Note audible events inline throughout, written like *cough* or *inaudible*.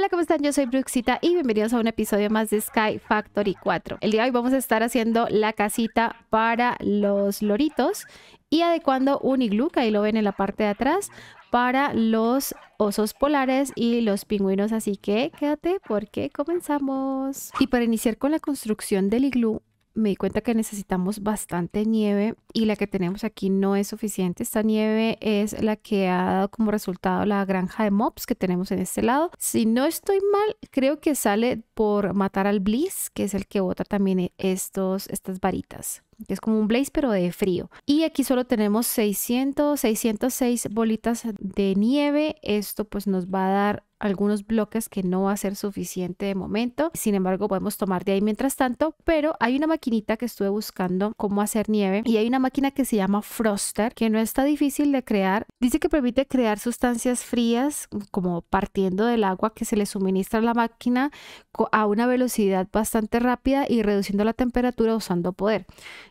Hola, ¿cómo están? Yo soy Bruxita y bienvenidos a un episodio más de Sky Factory 4. El día de hoy vamos a estar haciendo la casita para los loritos y adecuando un iglú, que ahí lo ven en la parte de atrás, para los osos polares y los pingüinos. Así que quédate porque comenzamos. Y para iniciar con la construcción del iglú, me di cuenta que necesitamos bastante nieve y la que tenemos aquí no es suficiente. Esta nieve es la que ha dado como resultado la granja de mobs que tenemos en este lado. Si no estoy mal, creo que sale por matar al Blizz, que es el que bota también e-, estos, estas varitas. Es como un blaze pero de frío. Y aquí solo tenemos 600, 606 bolitas de nieve. Esto pues nos va a dar algunos bloques que no va a ser suficiente de momento. Sin embargo, podemos tomar de ahí mientras tanto, pero hay una maquinita que estuve buscando cómo hacer nieve y hay una máquina que se llama Froster, que no está difícil de crear. Dice que permite crear sustancias frías como partiendo del agua que se le suministra a la máquina a una velocidad bastante rápida y reduciendo la temperatura usando poder.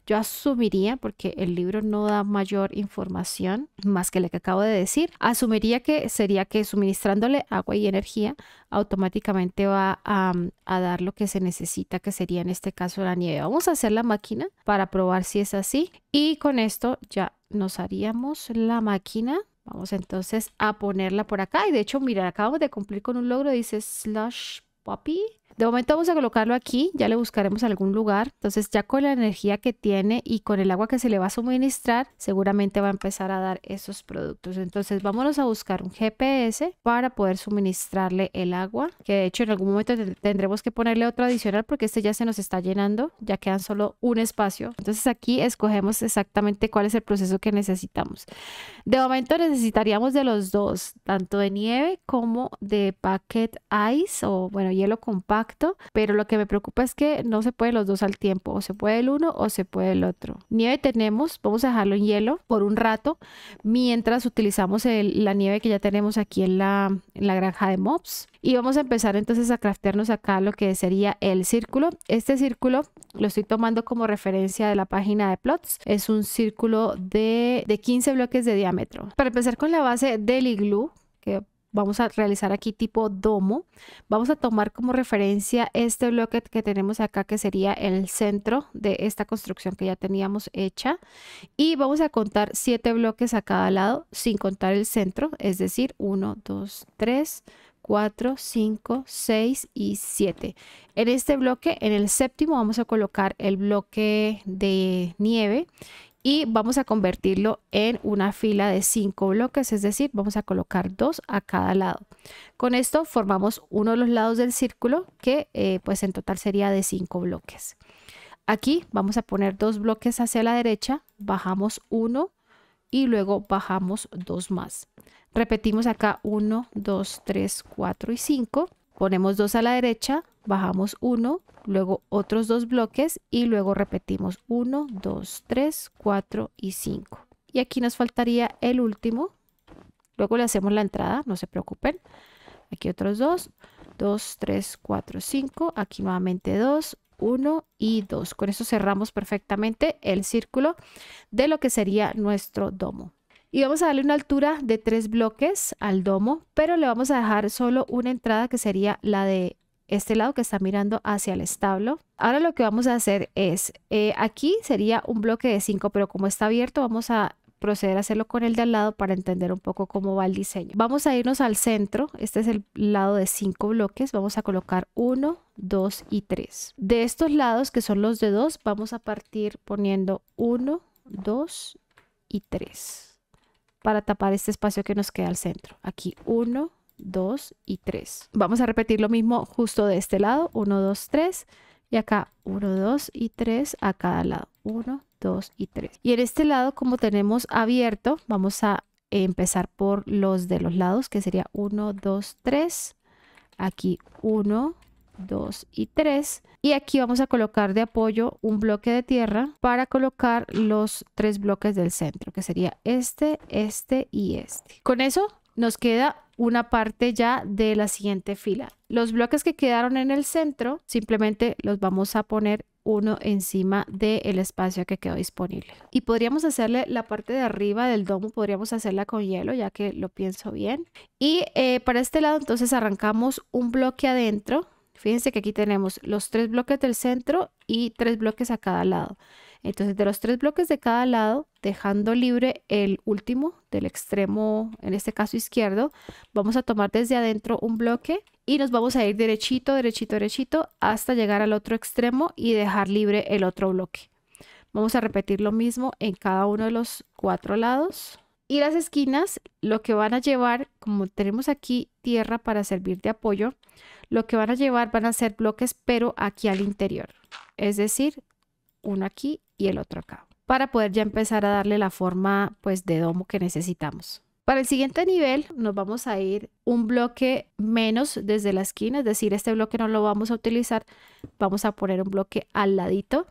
Yo asumiría, porque el libro no da mayor información más que la que acabo de decir, asumiría que sería que suministrándole agua energía, automáticamente va mm, a, dar lo que se necesita, que sería en este caso la nieve. Vamos a hacer la máquina para probar si es así y con esto ya nos haríamos la máquina. Vamos entonces a ponerla por acá y de hecho, mira, acabo de cumplir con un logro, dice slash puppy de momento vamos a colocarlo aquí, ya le buscaremos algún lugar. Entonces ya con la energía que tiene y con el agua que se le va a suministrar, seguramente va a empezar a dar esos productos. Entonces vámonos a buscar un GPS para poder suministrarle el agua, que de hecho en algún momento tendremos que ponerle otro adicional porque este ya se nos está llenando, ya quedan solo un espacio. Entonces aquí escogemos exactamente cuál es el proceso que necesitamos. De momento necesitaríamos de los dos, tanto de nieve como de packet ice o bueno, hielo compacto pero lo que me preocupa es que no se pueden los dos al tiempo, o se puede el uno o se puede el otro. Nieve tenemos, vamos a dejarlo en hielo por un rato mientras utilizamos la nieve que ya tenemos aquí en la, granja de mobs. Y vamos a empezar entonces a craftearnos acá lo que sería el círculo. Este círculo lo estoy tomando como referencia de la página de plots. Es un círculo de, de 15 bloques de diámetro. Para empezar con la base del iglú, que vamos a realizar aquí tipo domo. Vamos a tomar como referencia este bloque que tenemos acá, que sería el centro de esta construcción que ya teníamos hecha. Y vamos a contar siete bloques a cada lado, sin contar el centro, es decir, 1, 2, 3, 4, 5, 6 y 7. En este bloque, en el séptimo, vamos a colocar el bloque de nieve y vamos a convertirlo en una fila de cinco bloques, es decir, vamos a colocar dos a cada lado. Con esto formamos uno de los lados del círculo que eh, pues en total sería de cinco bloques. Aquí vamos a poner dos bloques hacia la derecha, bajamos uno y luego bajamos dos más. Repetimos acá 1, 2, 3, 4 y 5. Ponemos dos a la derecha, bajamos 1, luego otros dos bloques y luego repetimos 1, 2, 3, 4 y 5. Y aquí nos faltaría el último. Luego le hacemos la entrada, no se preocupen. Aquí otros dos, 2, 3, 4, 5. Aquí nuevamente 2, 1 y 2. Con eso cerramos perfectamente el círculo de lo que sería nuestro domo. Y vamos a darle una altura de tres bloques al domo, pero le vamos a dejar solo una entrada que sería la de este lado que está mirando hacia el establo. Ahora lo que vamos a hacer es, eh, aquí sería un bloque de 5, pero como está abierto vamos a proceder a hacerlo con el de al lado para entender un poco cómo va el diseño. Vamos a irnos al centro, este es el lado de 5 bloques, vamos a colocar 1, 2 y 3. De estos lados que son los de 2 vamos a partir poniendo 1, 2 y 3 para tapar este espacio que nos queda al centro. Aquí 1, 2 y 3. Vamos a repetir lo mismo justo de este lado, 1, 2, 3. Y acá 1, 2 y 3 a cada lado, 1, 2 y 3. Y en este lado, como tenemos abierto, vamos a empezar por los de los lados, que sería 1, 2, 3. Aquí 1, 2 y 3. Y aquí vamos a colocar de apoyo un bloque de tierra para colocar los tres bloques del centro, que sería este, este y este. Con eso nos queda una parte ya de la siguiente fila. Los bloques que quedaron en el centro simplemente los vamos a poner uno encima del espacio que quedó disponible. Y podríamos hacerle la parte de arriba del domo, podríamos hacerla con hielo, ya que lo pienso bien. Y eh, para este lado entonces arrancamos un bloque adentro. Fíjense que aquí tenemos los tres bloques del centro y tres bloques a cada lado. Entonces, de los tres bloques de cada lado, dejando libre el último del extremo, en este caso izquierdo, vamos a tomar desde adentro un bloque y nos vamos a ir derechito, derechito, derechito hasta llegar al otro extremo y dejar libre el otro bloque. Vamos a repetir lo mismo en cada uno de los cuatro lados. Y las esquinas, lo que van a llevar, como tenemos aquí tierra para servir de apoyo, lo que van a llevar van a ser bloques, pero aquí al interior. Es decir, uno aquí y el otro acá, para poder ya empezar a darle la forma pues de domo que necesitamos. Para el siguiente nivel nos vamos a ir un bloque menos desde la esquina, es decir, este bloque no lo vamos a utilizar, vamos a poner un bloque al ladito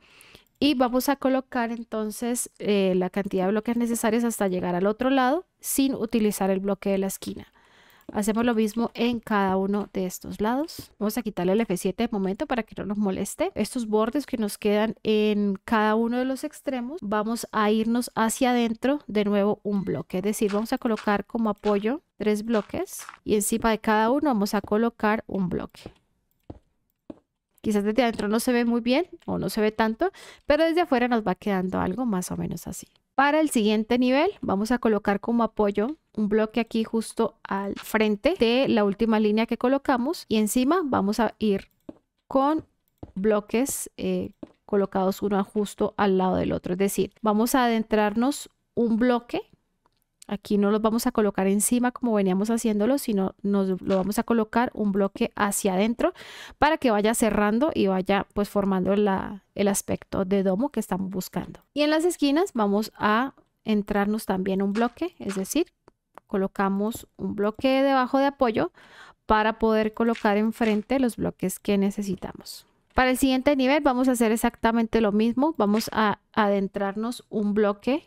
y vamos a colocar entonces eh, la cantidad de bloques necesarios hasta llegar al otro lado sin utilizar el bloque de la esquina. Hacemos lo mismo en cada uno de estos lados. Vamos a quitarle el F7 de momento para que no nos moleste. Estos bordes que nos quedan en cada uno de los extremos, vamos a irnos hacia adentro de nuevo un bloque. Es decir, vamos a colocar como apoyo tres bloques y encima de cada uno vamos a colocar un bloque. Quizás desde adentro no se ve muy bien o no se ve tanto, pero desde afuera nos va quedando algo más o menos así. Para el siguiente nivel vamos a colocar como apoyo un bloque aquí justo al frente de la última línea que colocamos y encima vamos a ir con bloques eh, colocados uno justo al lado del otro. Es decir, vamos a adentrarnos un bloque. Aquí no los vamos a colocar encima como veníamos haciéndolo, sino nos lo vamos a colocar un bloque hacia adentro para que vaya cerrando y vaya pues formando la, el aspecto de domo que estamos buscando. Y en las esquinas vamos a entrarnos también un bloque, es decir, colocamos un bloque debajo de apoyo para poder colocar enfrente los bloques que necesitamos. Para el siguiente nivel vamos a hacer exactamente lo mismo. Vamos a adentrarnos un bloque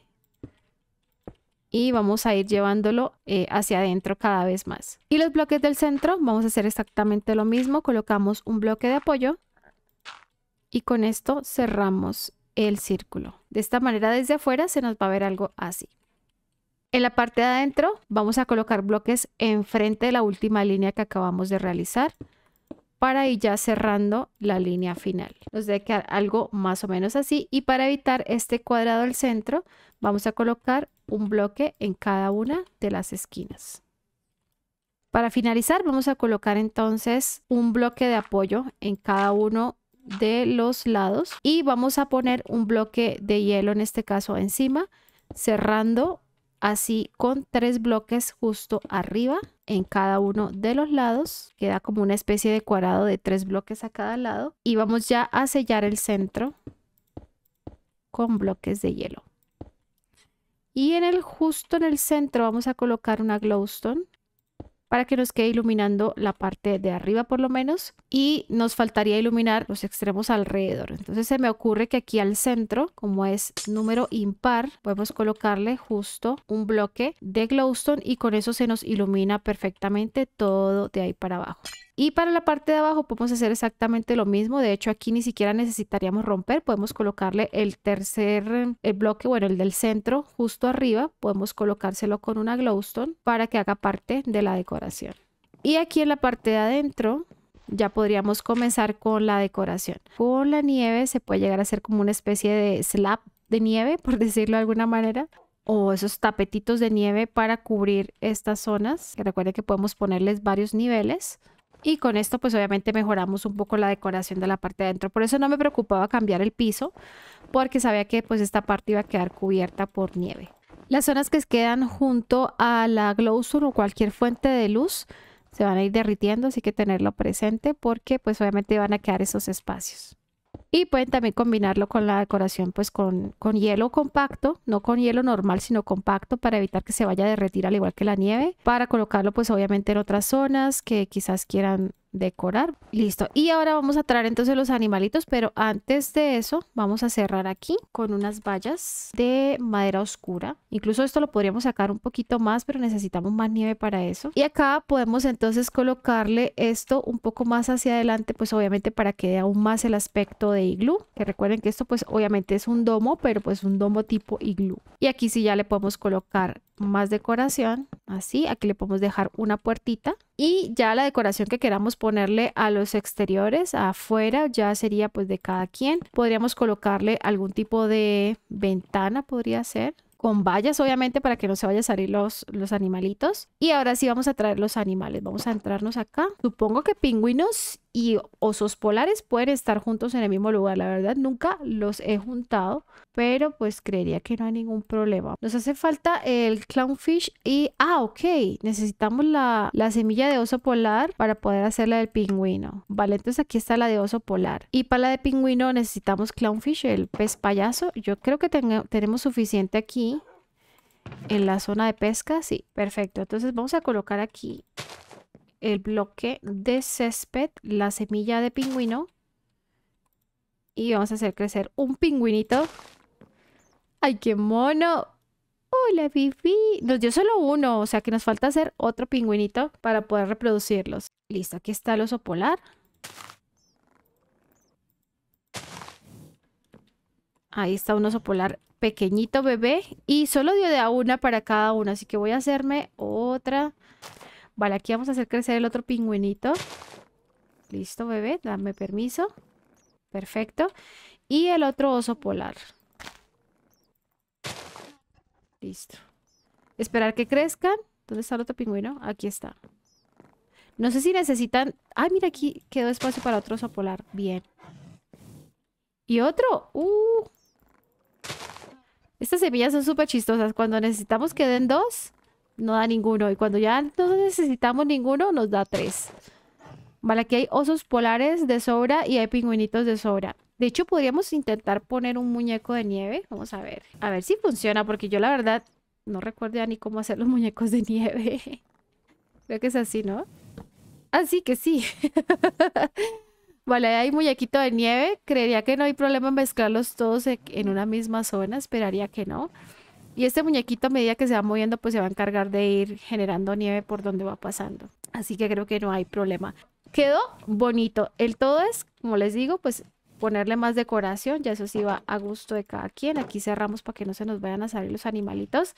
y vamos a ir llevándolo eh, hacia adentro cada vez más. Y los bloques del centro vamos a hacer exactamente lo mismo. Colocamos un bloque de apoyo y con esto cerramos el círculo. De esta manera desde afuera se nos va a ver algo así. En la parte de adentro vamos a colocar bloques enfrente de la última línea que acabamos de realizar para ir ya cerrando la línea final. Nos debe quedar algo más o menos así y para evitar este cuadrado al centro vamos a colocar un bloque en cada una de las esquinas. Para finalizar vamos a colocar entonces un bloque de apoyo en cada uno de los lados y vamos a poner un bloque de hielo en este caso encima cerrando así con tres bloques justo arriba en cada uno de los lados. Queda como una especie de cuadrado de tres bloques a cada lado. Y vamos ya a sellar el centro con bloques de hielo. Y en el justo en el centro vamos a colocar una glowstone para que nos quede iluminando la parte de arriba por lo menos y nos faltaría iluminar los extremos alrededor. Entonces se me ocurre que aquí al centro, como es número impar, podemos colocarle justo un bloque de glowstone y con eso se nos ilumina perfectamente todo de ahí para abajo. Y para la parte de abajo podemos hacer exactamente lo mismo. De hecho, aquí ni siquiera necesitaríamos romper. Podemos colocarle el tercer el bloque, bueno, el del centro, justo arriba. Podemos colocárselo con una glowstone para que haga parte de la decoración. Y aquí en la parte de adentro ya podríamos comenzar con la decoración. Con la nieve se puede llegar a hacer como una especie de slab de nieve, por *laughs* decirlo de alguna manera, o esos tapetitos de nieve para cubrir estas zonas. recuerde que podemos ponerles varios niveles. Y con esto pues obviamente mejoramos un poco la decoración de la parte de adentro. Por eso no me preocupaba cambiar el piso porque sabía que pues esta parte iba a quedar cubierta por nieve. Las zonas que quedan junto a la glowstone o cualquier fuente de luz se van a ir derritiendo, así que tenerlo presente porque pues obviamente van a quedar esos espacios. Y pueden también combinarlo con la decoración pues con, con hielo compacto, no con hielo normal sino compacto para evitar que se vaya a derretir al igual que la nieve, para colocarlo pues obviamente en otras zonas que quizás quieran decorar. Listo. Y ahora vamos a traer entonces los animalitos, pero antes de eso vamos a cerrar aquí con unas vallas de madera oscura. Incluso esto lo podríamos sacar un poquito más, pero necesitamos más nieve para eso. Y acá podemos entonces colocarle esto un poco más hacia adelante, pues obviamente para que dé aún más el aspecto de iglú. Que recuerden que esto pues obviamente es un domo, pero pues un domo tipo iglú. Y aquí sí ya le podemos colocar más decoración, así, aquí le podemos dejar una puertita y ya la decoración que queramos ponerle a los exteriores, afuera, ya sería pues de cada quien. Podríamos colocarle algún tipo de ventana, podría ser, con vallas obviamente para que no se vayan a salir los, los animalitos. Y ahora sí vamos a traer los animales, vamos a entrarnos acá. Supongo que pingüinos y osos polares pueden estar juntos en el mismo lugar. La verdad, nunca los he juntado, pero pues creería que no hay ningún problema. Nos hace falta el clownfish y, ah, ok, necesitamos la, semilla de oso polar para poder hacer la del pingüino. Vale, entonces aquí está la de oso polar. Y para la de pingüino necesitamos clownfish, el pez payaso. Yo creo que tenemos suficiente aquí en la zona de pesca. Sí, perfecto. Entonces vamos a colocar aquí el bloque de césped, la semilla de pingüino. Y vamos a hacer crecer un pingüinito. ¡Ay, qué mono! ¡Hola, Vivi! Nos dio solo uno, o sea que nos falta hacer otro pingüinito para poder reproducirlos. Listo, aquí está el oso polar. Ahí está un oso polar pequeñito bebé y solo dio de a una para cada uno, así que voy a hacerme otra Vale, aquí vamos a hacer crecer el otro pingüinito. Listo, bebé, dame permiso. Perfecto. Y el otro oso polar. Listo. Esperar que crezcan. ¿Dónde está el otro pingüino? Aquí está. No sé si necesitan... Ah, mira, aquí quedó espacio para otro oso polar. Bien. Y otro. ¡Uh! Estas semillas son súper chistosas. Cuando necesitamos que den dos, no da ninguno. Y cuando ya no necesitamos ninguno, nos da tres. Vale, aquí hay osos polares de sobra y hay pingüinitos de sobra. De hecho, podríamos intentar poner un muñeco de nieve. Vamos a ver. A ver si funciona, porque yo la verdad no recuerdo ya ni cómo hacer los muñecos de nieve. *laughs* Creo que es así, ¿no? Así ah, que sí. *laughs* vale, hay muñequito de nieve. Creería que no hay problema en mezclarlos todos en una misma zona. Esperaría que no. Y este muñequito a medida que se va moviendo pues se va a encargar de ir generando nieve por donde va pasando. Así que creo que no hay problema. Quedó bonito. El todo es, como les digo, pues ponerle más decoración, ya eso sí va a gusto de cada quien. Aquí cerramos para que no se nos vayan a salir los animalitos.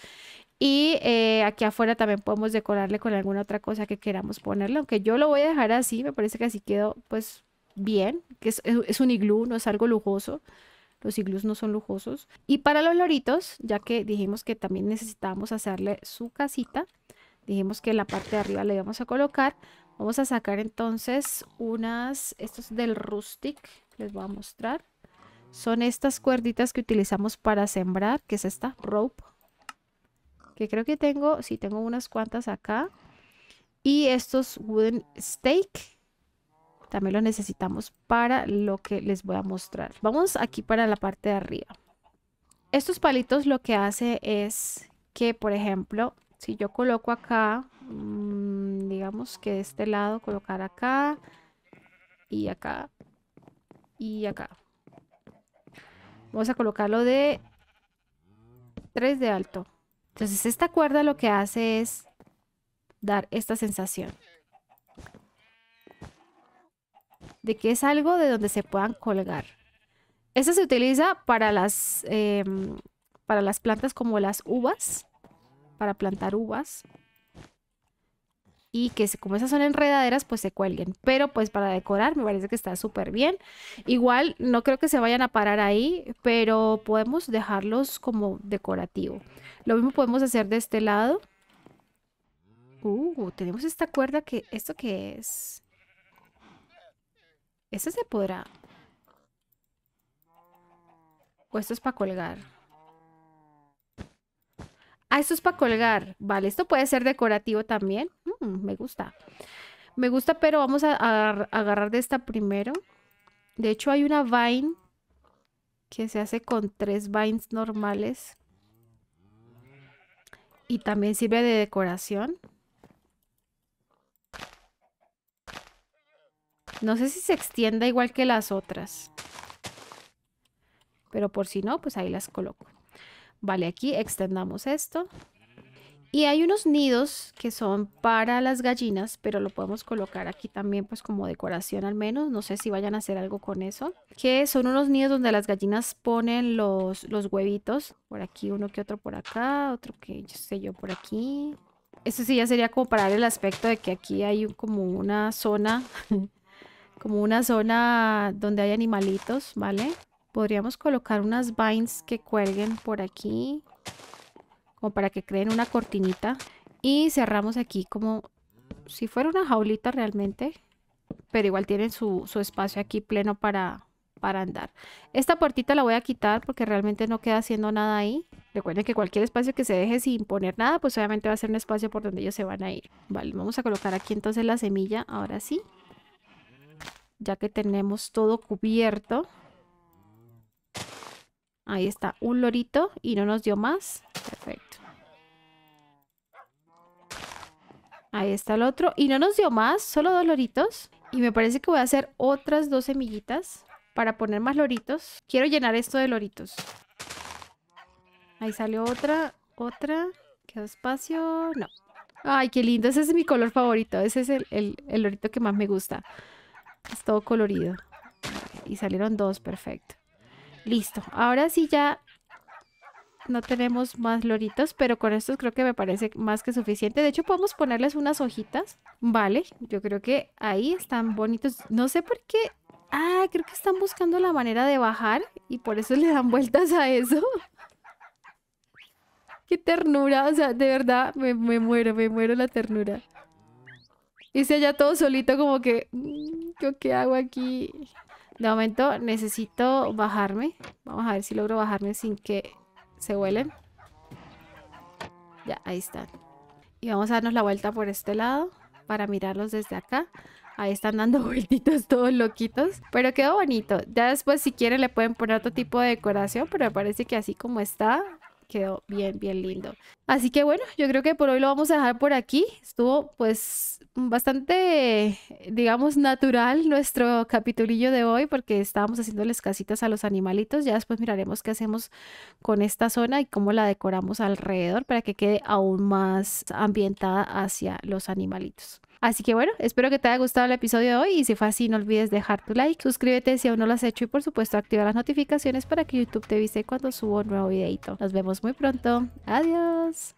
Y eh, aquí afuera también podemos decorarle con alguna otra cosa que queramos ponerle, aunque yo lo voy a dejar así, me parece que así quedó pues bien, que es un iglú, no es algo lujoso, los iglús no son lujosos. Y para los loritos, ya que dijimos que también necesitábamos hacerle su casita, dijimos que la parte de arriba le íbamos a colocar. Vamos a sacar entonces unas, estos del rustic, les voy a mostrar. Son estas cuerditas que utilizamos para sembrar, que es esta, rope. Que creo que tengo, sí, tengo unas cuantas acá. Y estos wooden stake, también lo necesitamos para lo que les voy a mostrar. Vamos aquí para la parte de arriba. Estos palitos lo que hace es que, por ejemplo, si yo coloco acá, mm, digamos que de este lado, colocar acá y acá y acá. Vamos a colocarlo de 3 de alto. Entonces esta cuerda lo que hace es dar esta sensación. de que es algo de donde se puedan colgar. Esta se utiliza para las, em, para las plantas como las uvas, para plantar uvas. Y que como esas son enredaderas, pues se cuelguen. Pero pues para decorar me parece que está súper bien. Igual no creo que se vayan a parar ahí, pero podemos dejarlos como decorativo. Lo mismo podemos hacer de este lado. Uh, tenemos esta cuerda que... ¿Esto qué es? ¿Este se podrá? ¿O esto es para colgar? Ah, esto es para colgar. Vale, esto puede ser decorativo también. Mm, me gusta. Me gusta, pero vamos a agarrar de esta primero. De hecho, hay una vine que se hace con tres vines normales. Y también sirve de decoración. No sé si se extienda igual que las otras. Pero por si no, pues ahí las coloco. Vale, aquí extendamos esto. Y hay unos nidos que son para las gallinas, pero lo podemos colocar aquí también pues como decoración al menos. No sé si vayan a hacer algo con eso. Que son unos nidos donde las gallinas ponen los, los huevitos. Por aquí uno que otro por acá, otro que yo sé yo por aquí. Esto sí ya sería como para dar el aspecto de que aquí hay como una zona *laughs* como una zona donde hay animalitos, ¿vale? Podríamos colocar unas vines que cuelguen por aquí, como para que creen una cortinita. Y cerramos aquí como si fuera una jaulita realmente, pero igual tienen su, espacio aquí pleno para, para andar. Esta puertita la voy a quitar porque realmente no queda haciendo nada ahí. Recuerden que cualquier espacio que se deje sin poner nada, pues obviamente va a ser un espacio por donde ellos se van a ir. Vale, vamos a colocar aquí entonces la semilla, ahora sí ya que tenemos todo cubierto. Ahí está, un lorito y no nos dio más. Perfecto. Ahí está el otro. Y no nos dio más, solo dos loritos. Y me parece que voy a hacer otras dos semillitas para poner más loritos. Quiero llenar esto de loritos. Ahí salió otra, otra. Quedó espacio. No. Ay, qué lindo. Ese es mi color favorito. Ese es el lorito que más me gusta. Es todo colorido. Y salieron dos, perfecto. Listo. Ahora sí ya no tenemos más loritos, pero con estos creo que me parece más que suficiente. De hecho, podemos ponerles unas hojitas. Vale, yo creo que ahí están bonitos. No sé por qué. Ah, creo que están buscando la manera de bajar y por eso le dan vueltas a eso. *laughs* qué ternura, o sea, de verdad, me, muero, me muero la ternura. Y se allá todo solito como que qué hago aquí? De momento necesito bajarme. Vamos a ver si logro bajarme sin que se huelen. Ya, ahí están. Y vamos a darnos la vuelta por este lado para mirarlos desde acá. Ahí están dando *laughs* vueltitos todos loquitos. Pero quedó bonito. Ya después si quieren le pueden poner otro tipo de decoración. Pero me parece que así como está, quedó bien, bien lindo. Así que bueno, yo creo que por hoy lo vamos a dejar por aquí. Estuvo pues bastante, digamos, natural nuestro capitulillo de hoy porque estábamos haciéndoles casitas a los animalitos. Ya después miraremos qué hacemos con esta zona y cómo la decoramos alrededor para que quede aún más ambientada hacia los animalitos. Así que bueno, espero que te haya gustado el episodio de hoy y si fue así no olvides dejar tu like, suscríbete si aún no lo has hecho y por supuesto activa las notificaciones para que YouTube te avise cuando subo un nuevo videito. Nos vemos muy pronto. Adiós.